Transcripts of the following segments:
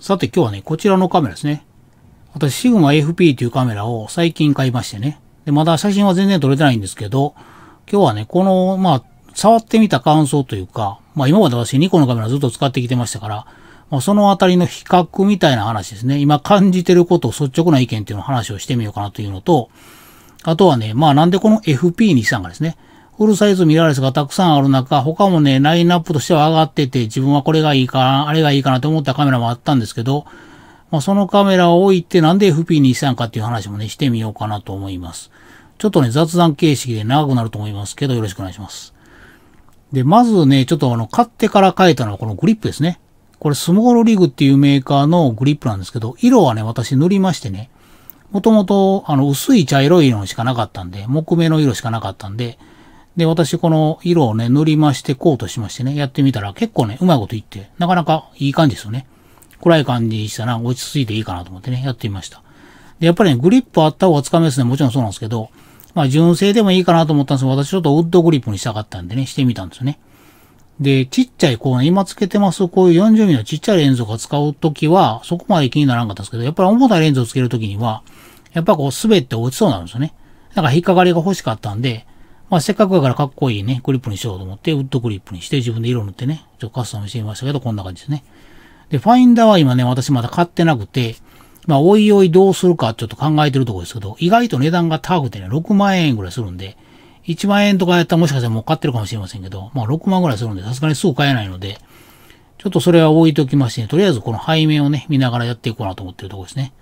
さて今日はね、こちらのカメラですね。私、シグマ FP というカメラを最近買いましてね。で、まだ写真は全然撮れてないんですけど、今日はね、この、まあ、触ってみた感想というか、まあ今まで私ニコのカメラずっと使ってきてましたから、まあそのあたりの比較みたいな話ですね。今感じてることを率直な意見っていうのを話をしてみようかなというのと、あとはね、まあなんでこの FP23 がですね、フルサイズミラーレスがたくさんある中、他もね、ラインナップとしては上がってて、自分はこれがいいかな、あれがいいかなと思ったカメラもあったんですけど、まあ、そのカメラを置いてなんで FP にしたんかっていう話もね、してみようかなと思います。ちょっとね、雑談形式で長くなると思いますけど、よろしくお願いします。で、まずね、ちょっとあの、買ってから変えたのはこのグリップですね。これ、スモールリグっていうメーカーのグリップなんですけど、色はね、私塗りましてね、もともと、あの、薄い茶色い色しかなかったんで、木目の色しかなかったんで、で、私この色をね、塗りまして、コートしましてね、やってみたら結構ね、うまいこと言って、なかなかいい感じですよね。暗い感じしたら落ち着いていいかなと思ってね、やってみました。で、やっぱりね、グリップあった方がつかめですね、もちろんそうなんですけど、まあ純正でもいいかなと思ったんですけど、私ちょっとウッドグリップにしたかったんでね、してみたんですよね。で、ちっちゃい、こう、ね、今つけてます、こういう40 m m のちっちゃいレンズを使うときは、そこまで気にならなかったんですけど、やっぱり重たいレンズをつけるときには、やっぱこう滑って落ちそうなんですよね。だから引っかかりが欲しかったんで、まあ、せっかくだからかっこいいね、クリップにしようと思って、ウッドクリップにして、自分で色塗ってね、ちょっとカスタムしてみましたけど、こんな感じですね。で、ファインダーは今ね、私まだ買ってなくて、まあ、おいおいどうするかちょっと考えてるところですけど、意外と値段が高くてね、6万円ぐらいするんで、1万円とかやったらもしかしたらもう買ってるかもしれませんけど、まあ、6万ぐらいするんで、さすがにすぐ買えないので、ちょっとそれは置いときまして、ね、とりあえずこの背面をね、見ながらやっていこうなと思ってるところですね。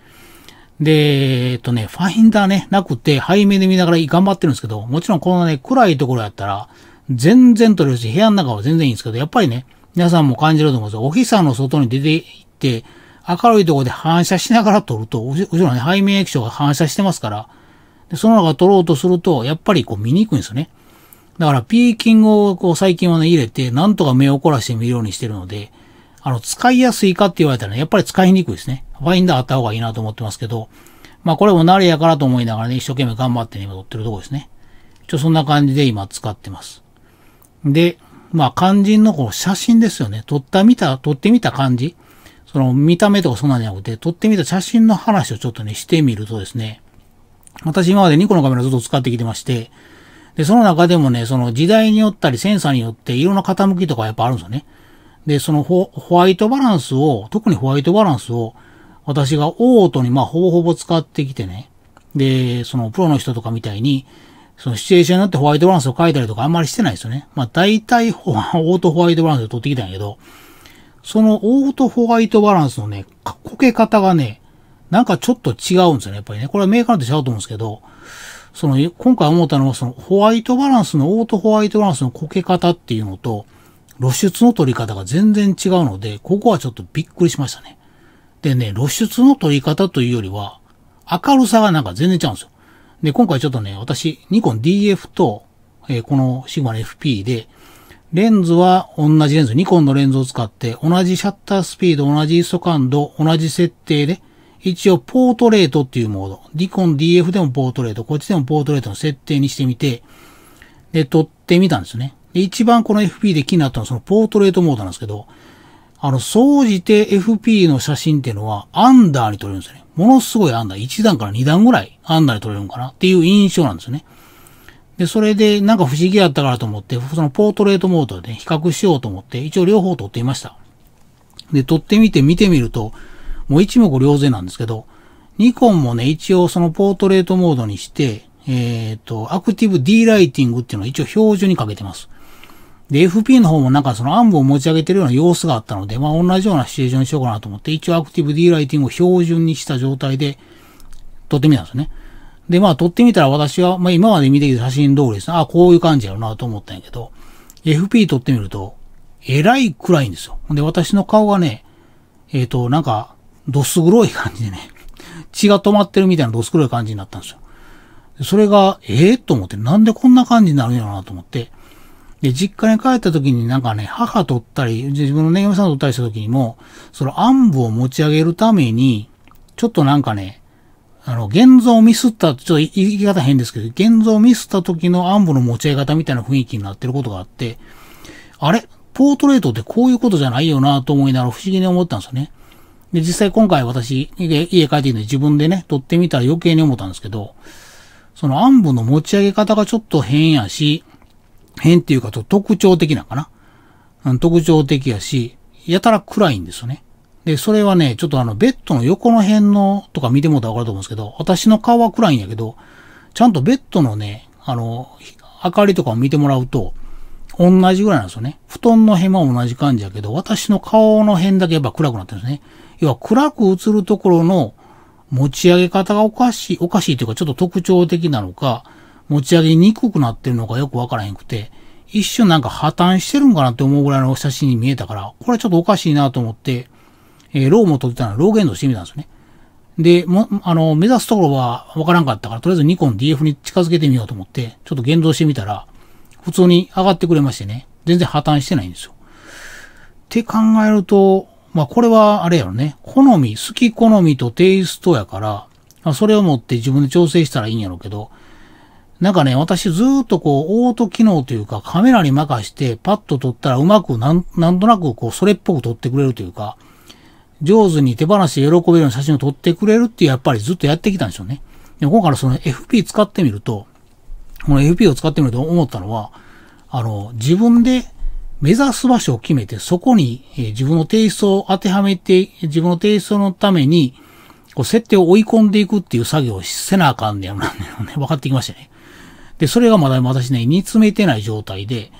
で、えっとね、ファインダーね、なくて、背面で見ながら頑張ってるんですけど、もちろんこのね、暗いところやったら、全然撮れるし、部屋の中は全然いいんですけど、やっぱりね、皆さんも感じると思うんですよ。お日さんの外に出て行って、明るいところで反射しながら撮ると、後ろね、背面液晶が反射してますから、でその中撮ろうとすると、やっぱりこう見にくいんですよね。だから、ピーキングをこう最近はね、入れて、なんとか目を凝らして見るようにしてるので、あの、使いやすいかって言われたら、やっぱり使いにくいですね。ファインダーあった方がいいなと思ってますけど、まあこれも慣れやからと思いながらね、一生懸命頑張ってね、今撮ってるとこですね。ちょ、そんな感じで今使ってます。で、まあ肝心のこの写真ですよね。撮った見た、撮ってみた感じ。その見た目とかそんなんじゃなくて、撮ってみた写真の話をちょっとね、してみるとですね、私今まで2個のカメラずっと使ってきてまして、で、その中でもね、その時代によったりセンサーによって色の傾きとかやっぱあるんですよね。で、そのホワイトバランスを、特にホワイトバランスを、私がオートにまあほぼほぼ使ってきてね。で、そのプロの人とかみたいに、そのシチュエーションになってホワイトバランスを書いたりとかあんまりしてないですよね。まあ大体 オートホワイトバランスで取ってきたんやけど、そのオートホワイトバランスのね、こけ方がね、なんかちょっと違うんですよね。やっぱりね、これはメーカーと違うと思うんですけど、その今回思ったのはそのホワイトバランスのオートホワイトバランスのこけ方っていうのと、露出の取り方が全然違うので、ここはちょっとびっくりしましたね。でね、露出の取り方というよりは、明るさがなんか全然違うんですよ。で、今回ちょっとね、私、ニコン DF と、えー、このシグマの FP で、レンズは同じレンズ、ニコンのレンズを使って、同じシャッタースピード、同じ ISO 感度、同じ設定で、一応ポートレートっていうモード、ニコン DF でもポートレート、こっちでもポートレートの設定にしてみて、で、撮ってみたんですね。で、一番この FP で気になったのはそのポートレートモードなんですけど、あの、総じて FP の写真っていうのはアンダーに撮れるんですよね。ものすごいアンダー。1段から2段ぐらいアンダーに撮れるのかなっていう印象なんですよね。で、それでなんか不思議やったからと思って、そのポートレートモードで、ね、比較しようと思って、一応両方撮っていました。で、撮ってみて見てみると、もう一目瞭然なんですけど、ニコンもね、一応そのポートレートモードにして、えっ、ー、と、アクティブ D ライティングっていうのを一応標準にかけてます。で、FP の方もなんかその暗部を持ち上げてるような様子があったので、まあ同じようなシチュエーションにしようかなと思って、一応アクティブ D ライティングを標準にした状態で撮ってみたんですよね。で、まあ撮ってみたら私は、まあ今まで見てきた写真通りですね。あ、こういう感じやろなと思ったんやけど、FP 撮ってみると、えらい暗いんですよ。で、私の顔がね、えっ、ー、と、なんか、ドス黒い感じでね、血が止まってるみたいなドス黒い感じになったんですよ。それが、ええー、と思って、なんでこんな感じになるんやろなと思って、で、実家に帰った時になんかね、母取ったり、自分のね、嫁さん取ったりした時にも、その暗部を持ち上げるために、ちょっとなんかね、あの、現像ミスった、ちょっと言い方変ですけど、現像ミスった時の暗部の持ち上げ方みたいな雰囲気になってることがあって、あれポートレートってこういうことじゃないよなと思いながら不思議に思ったんですよね。で、実際今回私、家帰ってきて自分でね、撮ってみたら余計に思ったんですけど、その暗部の持ち上げ方がちょっと変やし、変っていうかと特徴的なのかな。特徴的やし、やたら暗いんですよね。で、それはね、ちょっとあの、ベッドの横の辺のとか見てもらったらわかると思うんですけど、私の顔は暗いんやけど、ちゃんとベッドのね、あの、明かりとかを見てもらうと、同じぐらいなんですよね。布団の辺は同じ感じやけど、私の顔の辺だけやっぱ暗くなってるんですね。要は暗く映るところの持ち上げ方がおかしい、おかしいというかちょっと特徴的なのか、持ち上げにくくなってるのかよくわからへんくて、一瞬なんか破綻してるんかなって思うぐらいの写真に見えたから、これはちょっとおかしいなと思って、えー、ローも撮ってたらローゲンドしてみたんですよね。で、も、あの、目指すところはわからんかったから、とりあえずニコン DF に近づけてみようと思って、ちょっと現像してみたら、普通に上がってくれましてね、全然破綻してないんですよ。って考えると、まあこれはあれやろね、好み、好き好みとテイストやから、それを持って自分で調整したらいいんやろうけど、なんかね、私ずっとこう、オート機能というか、カメラに任して、パッと撮ったらうまくなん、なんとなくこう、それっぽく撮ってくれるというか、上手に手放して喜べるような写真を撮ってくれるっていう、やっぱりずっとやってきたんでしょうね。でも今回のその FP 使ってみると、この FP を使ってみると思ったのは、あの、自分で目指す場所を決めて、そこに、え自分のテイストを当てはめて、自分のテイストのために、こう、設定を追い込んでいくっていう作業をせなあかんねやろな、ね、分かってきましたね。で、それがまだ私ね、煮詰めてない状態で、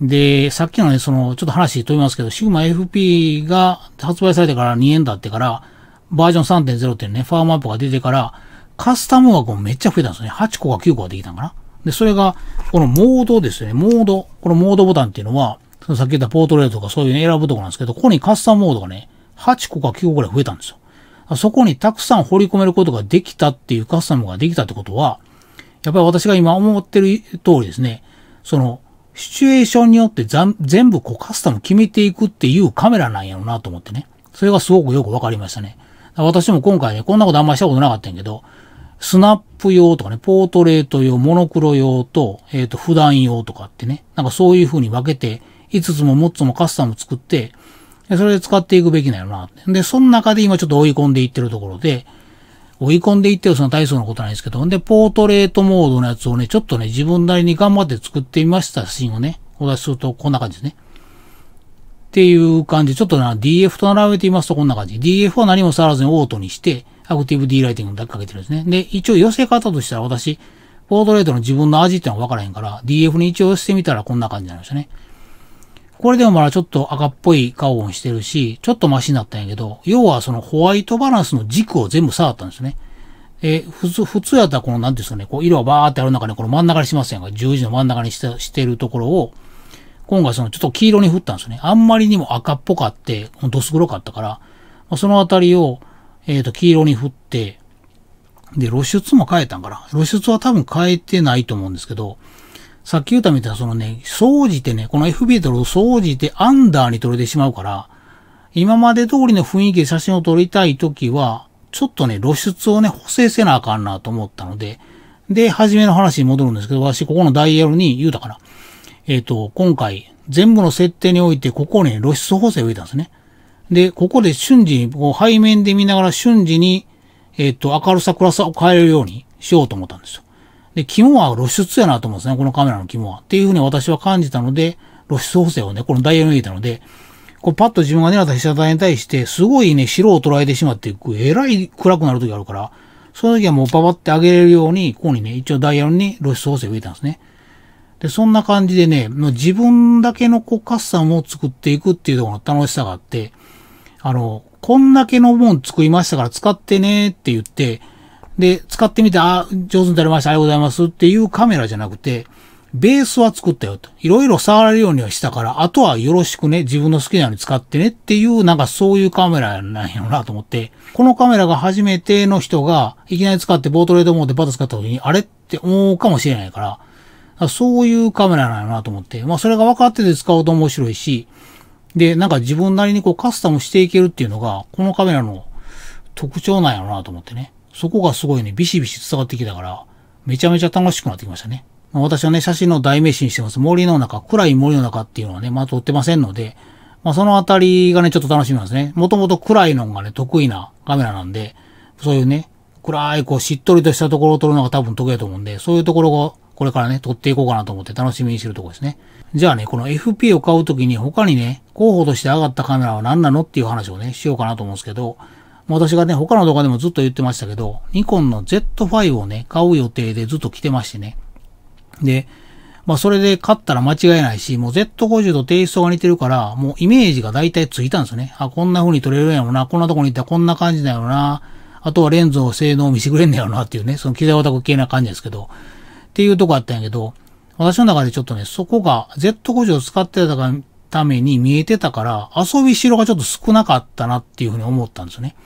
で、さっきのね、その、ちょっと話飛びますけど、シグマ FP が発売されてから2円だってから、バージョン3.0っていうね、ファームアップが出てから、カスタム枠もめっちゃ増えたんですよね。8個か9個ができたんかな。で、それが、このモードですよね。モード。このモードボタンっていうのは、そのさっき言ったポートレートとかそういうの選ぶとこなんですけど、ここにカスタムモードがね、8個か9個ぐらい増えたんですよ。そこにたくさん掘り込めることができたっていうカスタムができたってことは、やっぱり私が今思ってる通りですね、その、シチュエーションによって全部こうカスタム決めていくっていうカメラなんやろうなと思ってね。それがすごくよくわかりましたね。私も今回ね、こんなことあんまりしたことなかったんやけど、スナップ用とかね、ポートレート用、モノクロ用と、えっ、ー、と、普段用とかってね、なんかそういう風に分けて、5つも6つもカスタム作って、それで使っていくべきなよな。で、その中で今ちょっと追い込んでいってるところで、追い込んでいってるその体操のことなんですけど、んで、ポートレートモードのやつをね、ちょっとね、自分なりに頑張って作ってみましたシーンをね、お出しするとこんな感じですね。っていう感じ。ちょっとな、DF と並べてみますとこんな感じ。DF は何も触らずにオートにして、アクティブ D ライティングだけかけてるんですね。で、一応寄せ方としたら私、ポートレートの自分の味っていうのは分からへんから、DF に一応寄せてみたらこんな感じになりましたね。これでもまだちょっと赤っぽい顔をしてるし、ちょっとマシになったんやけど、要はそのホワイトバランスの軸を全部触ったんですね。えー、普通、普通やったらこの、なんですかね、こう、色がバーってある中で、この真ん中にしませんが、十字の真ん中にしてしてるところを、今回その、ちょっと黄色に振ったんですね。あんまりにも赤っぽかって、ドス黒かったから、まそのあたりを、えっ、ー、と、黄色に振って、で、露出も変えたんかな。露出は多分変えてないと思うんですけど、さっき言ったみたいな、そのね、総じてね、この FB 撮ると総じてアンダーに撮れてしまうから、今まで通りの雰囲気で写真を撮りたいときは、ちょっとね、露出をね、補正せなあかんなと思ったので、で、初めの話に戻るんですけど、私、ここのダイヤルに言うたから、えっ、ー、と、今回、全部の設定において、ここに露出補正を入れたんですね。で、ここで瞬時に、こう背面で見ながら瞬時に、えっ、ー、と、明るさ、暗さを変えるようにしようと思ったんですよ。で、肝は露出やなと思うんですね、このカメラの肝は。っていうふうに私は感じたので、露出補正をね、このダイヤルに入れたので、こうパッと自分が狙った被写体に対して、すごいね、白を捉えてしまって、えらい暗くなる時あるから、その時はもうパパってあげれるように、ここにね、一応ダイヤルに露出補正を入れたんですね。で、そんな感じでね、もう自分だけのこうカッサムを作っていくっていうところの楽しさがあって、あの、こんだけのもん作りましたから使ってねって言って、で、使ってみて、あ、上手になりました、ありがとうございますっていうカメラじゃなくて、ベースは作ったよと。いろいろ触れるようにはしたから、あとはよろしくね、自分の好きなように使ってねっていう、なんかそういうカメラなんやろなと思って、このカメラが初めての人が、いきなり使ってボートレードモードでバタ使った時に、あれって思うかもしれないから、からそういうカメラなんやなと思って、まあそれが分かってて使うと面白いし、で、なんか自分なりにこうカスタムしていけるっていうのが、このカメラの特徴なんやろなと思ってね。そこがすごいね、ビシビシ伝わってきたから、めちゃめちゃ楽しくなってきましたね。まあ、私はね、写真の代名詞にしてます。森の中、暗い森の中っていうのはね、まあ撮ってませんので、まあそのあたりがね、ちょっと楽しみなんですね。もともと暗いのがね、得意なカメラなんで、そういうね、暗いこうしっとりとしたところを撮るのが多分得意だと思うんで、そういうところをこれからね、撮っていこうかなと思って楽しみにしてるところですね。じゃあね、この FP を買うときに他にね、候補として上がったカメラは何なのっていう話をね、しようかなと思うんですけど、私がね、他の動画でもずっと言ってましたけど、ニコンの Z5 をね、買う予定でずっと来てましてね。で、まあそれで買ったら間違いないし、もう Z50 とテイストが似てるから、もうイメージが大体ついたんですよね。あ、こんな風に撮れるんやろな、こんなとこに行ったらこんな感じだよな、あとはレンズを性能を見せてくれんねやろなっていうね、その機材オタク系な感じですけど、っていうとこあったんやけど、私の中でちょっとね、そこが Z50 を使ってたために見えてたから、遊びしろがちょっと少なかったなっていう風に思ったんですよね。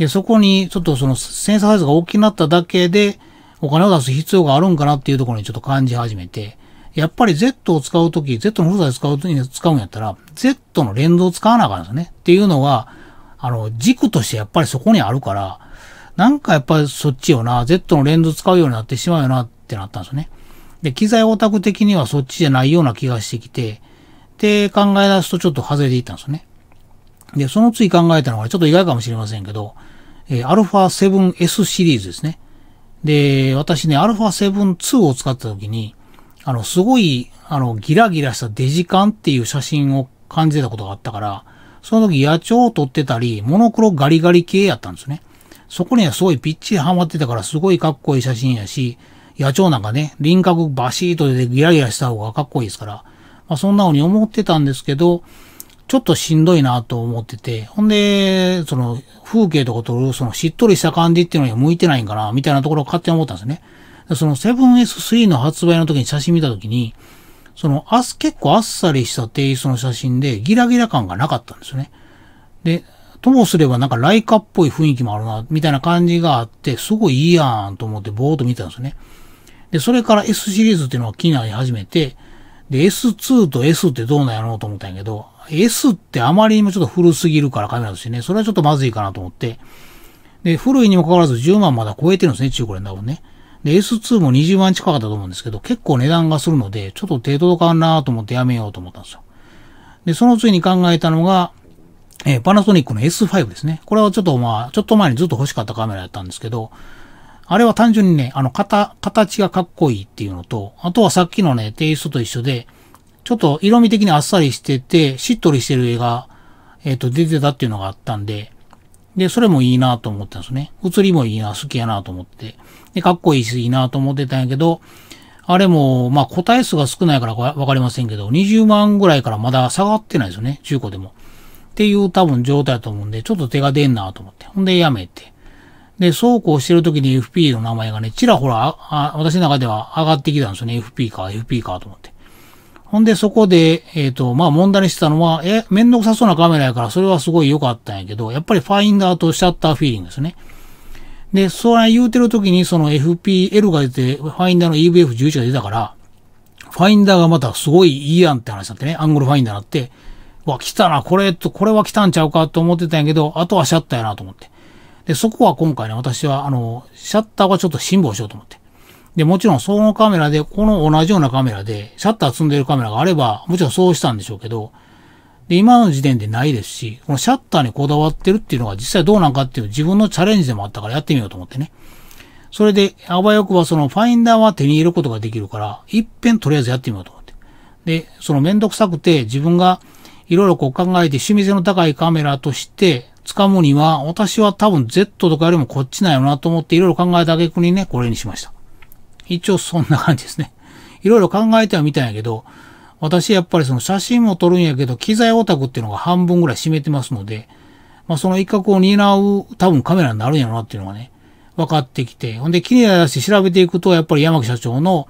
で、そこにちょっとそのセンサーサイズが大きくなっただけで、お金を出す必要があるんかなっていうところにちょっと感じ始めて、やっぱり Z を使うとき、Z のフルサイズ使うときに使うんやったら、Z のレンズを使わなあかんですね。っていうのが、あの、軸としてやっぱりそこにあるから、なんかやっぱりそっちよな、Z のレンズ使うようになってしまうよなってなったんですよね。で、機材オタク的にはそっちじゃないような気がしてきて、で、考え出すとちょっと外れていったんですよね。で、その次考えたのがちょっと意外かもしれませんけど、えー、ァ7 s シリーズですね。で、私ね、アルファ7 2を使った時に、あの、すごい、あの、ギラギラしたデジカンっていう写真を感じてたことがあったから、その時野鳥を撮ってたり、モノクロガリガリ系やったんですね。そこにはすごいピッチリハマってたから、すごいかっこいい写真やし、野鳥なんかね、輪郭バシーと出てギラギラした方がかっこいいですから、まあ、そんなふうに思ってたんですけど、ちょっとしんどいなと思ってて、ほんで、その、風景とか撮る、その、しっとりした感じっていうのには向いてないんかな、みたいなところを勝手に思ったんですね。その、7S3 の発売の時に写真見た時に、その、あす、結構あっさりしたテイストの写真で、ギラギラ感がなかったんですよね。で、ともすればなんかライカっぽい雰囲気もあるな、みたいな感じがあって、すごいいいやんと思ってぼーっと見てたんですよね。で、それから S シリーズっていうのが気になり始めて、で、S2 と S ってどうなんやろうと思ったんやけど、S ってあまりにもちょっと古すぎるからカメラとしてね、それはちょっとまずいかなと思って、で、古いにもかかわらず10万まだ超えてるんですね、中古で多分ね。で、S2 も20万近かったと思うんですけど、結構値段がするので、ちょっと手届かんなと思ってやめようと思ったんですよ。で、その次に考えたのが、えー、パナソニックの S5 ですね。これはちょっとまあ、ちょっと前にずっと欲しかったカメラやったんですけど、あれは単純にね、あの、型、形がかっこいいっていうのと、あとはさっきのね、テイストと一緒で、ちょっと色味的にあっさりしてて、しっとりしてる絵が、えっ、ー、と、出てたっていうのがあったんで、で、それもいいなと思ったんですね。写りもいいな、好きやなと思って。で、かっこいいし、いいなと思ってたんやけど、あれも、まあ、個体数が少ないからわかりませんけど、20万ぐらいからまだ下がってないですよね、中古でも。っていう多分状態だと思うんで、ちょっと手が出んなと思って。ほんで、やめて。で、そうこうしてる時に FP の名前がね、ちらほら、私の中では上がってきたんですよね。FP か、FP かと思って。ほんで、そこで、えっ、ー、と、まあ、問題にしてたのは、え、めんどくさそうなカメラやから、それはすごい良かったんやけど、やっぱりファインダーとシャッターフィーリングですね。で、それ言うてる時に、その FPL が出て、ファインダーの EVF11 が出たから、ファインダーがまたすごいいいやんって話になってね、アングルファインダーになって、わ、来たな、これと、これは来たんちゃうかと思ってたんやけど、あとはシャッターやなと思って。で、そこは今回ね、私は、あの、シャッターはちょっと辛抱しようと思って。で、もちろんそのカメラで、この同じようなカメラで、シャッター積んでるカメラがあれば、もちろんそうしたんでしょうけど、で、今の時点でないですし、このシャッターにこだわってるっていうのが実際どうなんかっていう自分のチャレンジでもあったからやってみようと思ってね。それで、あわよくばそのファインダーは手に入れることができるから、一遍とりあえずやってみようと思って。で、そのめんどくさくて自分がいろいろこう考えて趣味性の高いカメラとして掴むには、私は多分 Z とかよりもこっちなよなと思っていろいろ考えた逆にね、これにしました。一応そんな感じですね。いろいろ考えてはみたんやけど、私やっぱりその写真も撮るんやけど、機材オタクっていうのが半分ぐらい占めてますので、まあその一角を担う多分カメラになるんやろなっていうのがね、分かってきて、ほんで気にならして調べていくと、やっぱり山木社長の、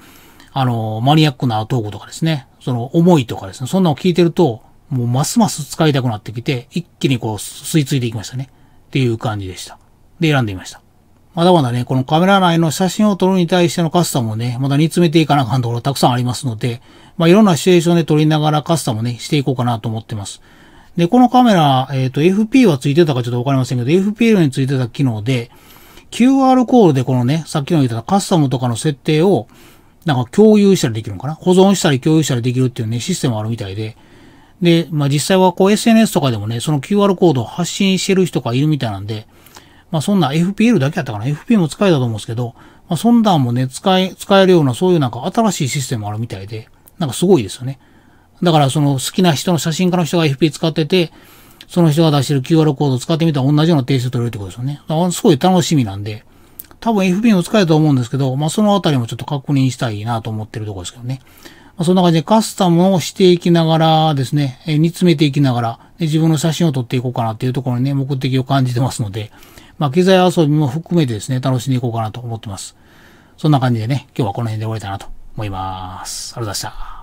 あの、マニアックなトークとかですね、その思いとかですね、そんなのを聞いてると、もうますます使いたくなってきて、一気にこう吸い付いていきましたね。っていう感じでした。で、選んでみました。まだまだね、このカメラ内の写真を撮るに対してのカスタムをね、まだ煮詰めていかなあかんところたくさんありますので、まあ、いろんなシチュエーションで撮りながらカスタムね、していこうかなと思ってます。で、このカメラ、えっ、ー、と、FP はついてたかちょっとわかりませんけど、FPL についてた機能で、QR コードでこのね、さっきの言ったカスタムとかの設定を、なんか共有したりできるのかな保存したり共有したりできるっていうね、システムあるみたいで。で、まあ、実際はこう SNS とかでもね、その QR コードを発信してる人がいるみたいなんで、まあそんな FPL だけやったかな。f p も使えたと思うんですけど、まあそんなんもね、使え、使えるようなそういうなんか新しいシステムあるみたいで、なんかすごいですよね。だからその好きな人の写真家の人が FP 使ってて、その人が出してる QR コードを使ってみたら同じような提出取れるってことですよね。だからすごい楽しみなんで、多分 FP も使えると思うんですけど、まあそのあたりもちょっと確認したいなと思ってるところですけどね。まあ、そんな感じでカスタムをしていきながらですね、え煮詰めていきながら、自分の写真を撮っていこうかなっていうところにね、目的を感じてますので、まあ、機材遊びも含めてですね、楽しんでいこうかなと思ってます。そんな感じでね、今日はこの辺で終わりたいなと思います。ありがとうございました。